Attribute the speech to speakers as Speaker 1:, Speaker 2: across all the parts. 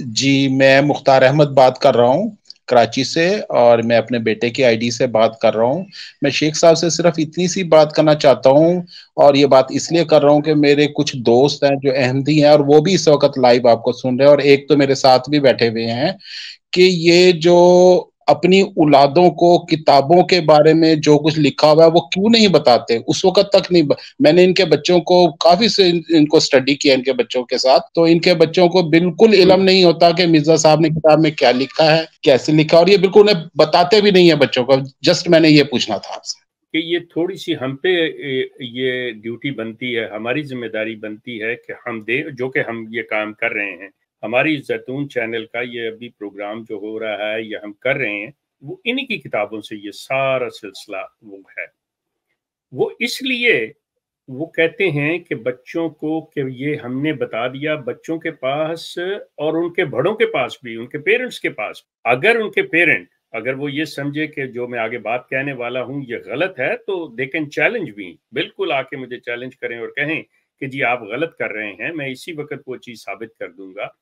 Speaker 1: जी मैं मुख्तार अहमद बात कर रहा हूँ कराची से और मैं अपने बेटे की आईडी से बात कर रहा हूँ मैं शेख साहब से सिर्फ इतनी सी बात करना चाहता हूँ और ये बात इसलिए कर रहा हूँ कि मेरे कुछ दोस्त हैं जो अहमदी हैं और वो भी इस वक्त लाइव आपको सुन रहे हैं और एक तो मेरे साथ भी बैठे हुए हैं कि ये जो अपनी औलादों को किताबों के बारे में जो कुछ लिखा हुआ है वो क्यों नहीं बताते उस वक्त तक नहीं मैंने इनके बच्चों को काफी से इन, इनको स्टडी किया इनके बच्चों के साथ तो इनके बच्चों को बिल्कुल इलम नहीं होता कि मिर्जा साहब ने किताब में क्या लिखा है कैसे लिखा और ये बिल्कुल उन्हें बताते भी नहीं है बच्चों को जस्ट मैंने ये पूछना था आपसे
Speaker 2: कि ये थोड़ी सी हम पे ये ड्यूटी बनती है हमारी जिम्मेदारी बनती है कि हम दे जो कि हम ये काम कर रहे हैं हमारी जैतून चैनल का ये अभी प्रोग्राम जो हो रहा है ये हम कर रहे हैं वो इन्हीं की किताबों से ये सारा सिलसिला वो है वो इसलिए वो कहते हैं कि बच्चों को कि ये हमने बता दिया बच्चों के पास और उनके बड़ों के पास भी उनके पेरेंट्स के पास अगर उनके पेरेंट अगर वो ये समझे कि जो मैं आगे बात कहने वाला हूँ ये गलत है तो दे कैन चैलेंज भी बिल्कुल आके मुझे चैलेंज करें और कहें कि जी आप गलत कर रहे हैं मैं इसी वक्त वो चीज़ साबित कर दूंगा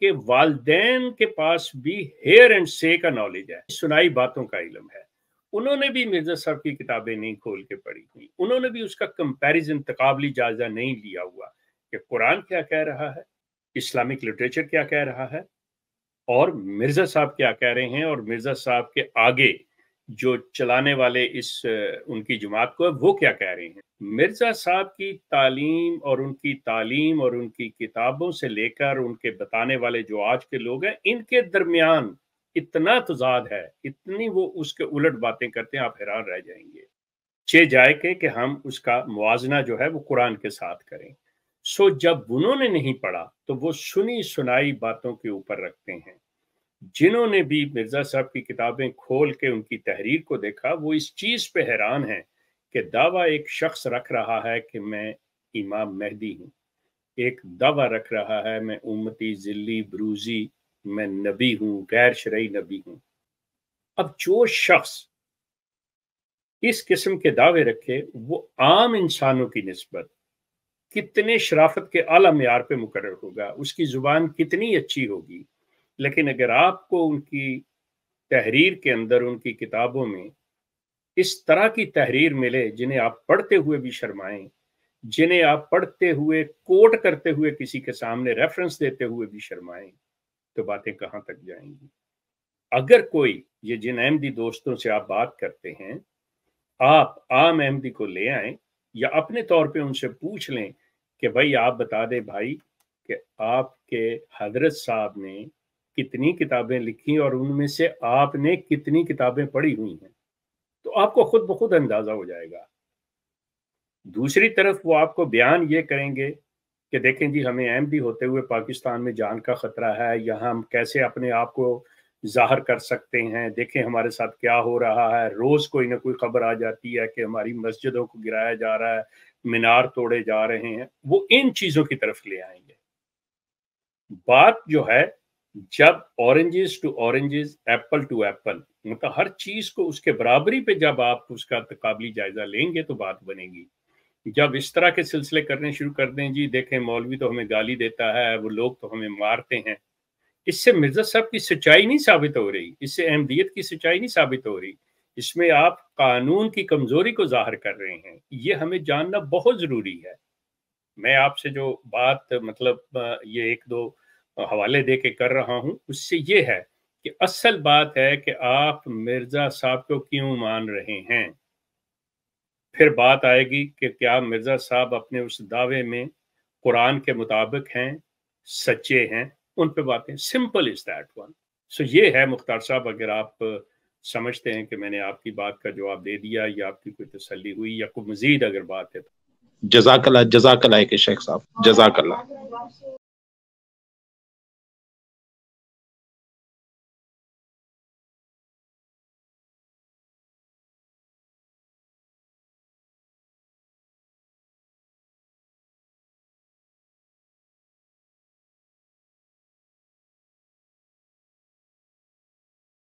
Speaker 2: कि वालदेन के पास भी हेयर एंड से का नॉलेज है सुनाई बातों का इलम है उन्होंने भी मिर्जा साहब की किताबें नहीं खोल के पढ़ी हुई उन्होंने भी उसका कंपैरिजन तकाबली जायजा नहीं लिया हुआ कि कुरान क्या कह रहा है इस्लामिक लिटरेचर क्या कह रहा है और मिर्जा साहब क्या कह रहे हैं और मिर्जा साहब के आगे जो चलाने वाले इस उनकी जमात को वो क्या कह रहे हैं मिर्ज़ा साहब की तालीम और उनकी तालीम और उनकी किताबों से लेकर उनके बताने वाले जो आज के लोग हैं इनके दरमियान इतना तजाद है इतनी वो उसके उलट बातें करते हैं आप हैरान रह जाएंगे चे जाए के कि हम उसका मुआजना जो है वो कुरान के साथ करें सो जब उन्होंने नहीं पढ़ा तो वो सुनी सुनाई बातों के ऊपर रखते हैं जिन्होंने भी मिर्जा साहब की किताबें खोल के उनकी तहरीर को देखा वो इस चीज पे हैरान हैं कि दावा एक शख्स रख रहा है कि मैं इमाम मेहदी हूँ एक दावा रख रहा है मैं उम्मती जिली ब्रूजी मैं नबी हूँ गैर शरई नबी हूँ अब जो शख्स इस किस्म के दावे रखे वो आम इंसानों की नस्बत कितने शराफत के आला मैार पे मुकर होगा उसकी जुबान कितनी अच्छी होगी लेकिन अगर आपको उनकी तहरीर के अंदर उनकी किताबों में इस तरह की तहरीर मिले जिन्हें आप पढ़ते हुए भी शर्माएं जिन्हें आप पढ़ते हुए कोट करते हुए किसी के सामने रेफरेंस देते हुए भी शर्माएं तो बातें कहां तक जाएंगी अगर कोई ये जिन अहमदी दोस्तों से आप बात करते हैं आप आम अहमदी को ले आए या अपने तौर पे उनसे पूछ लें कि भाई आप बता दें भाई कि आपके हजरत साहब ने कितनी किताबें लिखी और उनमें से आपने कितनी किताबें पढ़ी हुई हैं तो आपको खुद ब खुद अंदाजा हो जाएगा दूसरी तरफ वो आपको बयान ये करेंगे कि देखें जी हमें एम होते हुए पाकिस्तान में जान का खतरा है या हम कैसे अपने आप को जाहिर कर सकते हैं देखें हमारे साथ क्या हो रहा है रोज कोई ना कोई खबर आ जाती है कि हमारी मस्जिदों को गिराया जा रहा है मीनार तोड़े जा रहे हैं वो इन चीजों की तरफ ले आएंगे बात जो है जब oranges to oranges apple to apple मतलब हर चीज को उसके बराबरी पे जब आप उसका तकबली जायजा लेंगे तो बात बनेगी जब इस तरह के सिलसिले करने शुरू कर दें जी देखें मौलवी तो हमें गाली देता है वो लोग तो हमें मारते हैं इससे मिर्जा साहब की सच्चाई नहीं साबित हो रही इससे अहमदियत की सच्चाई नहीं साबित हो रही इसमें आप कानून की कमजोरी को जाहिर कर रहे हैं ये हमें जानना बहुत जरूरी है मैं आपसे जो बात मतलब ये एक दो हवाले दे के कर रहा हूं उससे ये है कि असल बात है कि आप मिर्जा साहब को क्यों मान रहे हैं फिर बात आएगी कि क्या मिर्जा साहब अपने उस दावे में कुरान के मुताबिक हैं सच्चे हैं उन पे बातें simple is that one so ये है मुख्तार साहब अगर आप समझते हैं कि मैंने आपकी बात का जवाब दे दिया या आपकी कोई तसली हुई या कोई मजीद अगर बात है तो
Speaker 1: जजाकला जजाकला के शेख साहब जजाकला